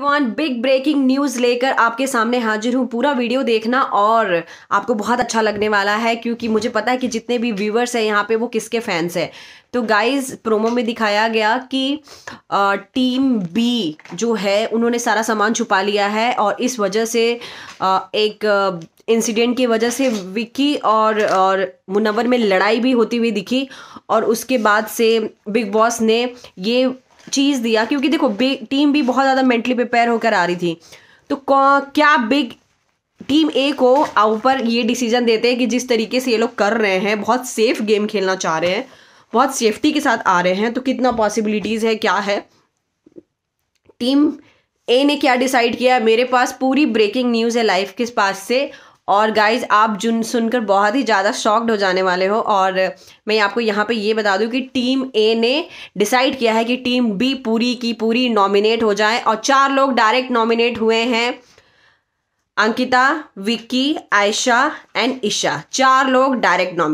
one big breaking news लेकर आपके सामने हाजिर हूँ पूरा वीडियो देखना और आपको बहुत अच्छा लगने वाला है क्योंकि मुझे पता है कि जितने भी व्यूवर्स हैं यहाँ पे वो किसके फैंस हैं तो गाइस प्रोमो में दिखाया गया कि आ, टीम बी जो है उन्होंने सारा सामान छुपा लिया है और इस वजह से आ, एक इंसिडेंट की वजह से विक्की और और मुनवर में लड़ाई भी होती हुई दिखी और उसके बाद से बिग बॉस ने ये चीज़ दिया क्योंकि देखो बिग टीम भी बहुत ज़्यादा मेंटली प्रिपेयर होकर आ रही थी तो क्या बिग टीम ए को ऊपर ये डिसीजन देते हैं कि जिस तरीके से ये लोग कर रहे हैं बहुत सेफ गेम खेलना चाह रहे हैं बहुत सेफ्टी के साथ आ रहे हैं तो कितना पॉसिबिलिटीज़ है क्या है टीम ए ने क्या डिसाइड किया मेरे पास पूरी ब्रेकिंग न्यूज़ है लाइफ के पास से और गाइज आप जुन सुनकर बहुत ही ज़्यादा शॉक्ड हो जाने वाले हो और मैं आपको यहाँ पे ये बता दूँ कि टीम ए ने डिसाइड किया है कि टीम बी पूरी की पूरी नॉमिनेट हो जाए और चार लोग डायरेक्ट नॉमिनेट हुए हैं अंकिता विक्की आयशा एंड ईशा चार लोग डायरेक्ट नॉमिनेट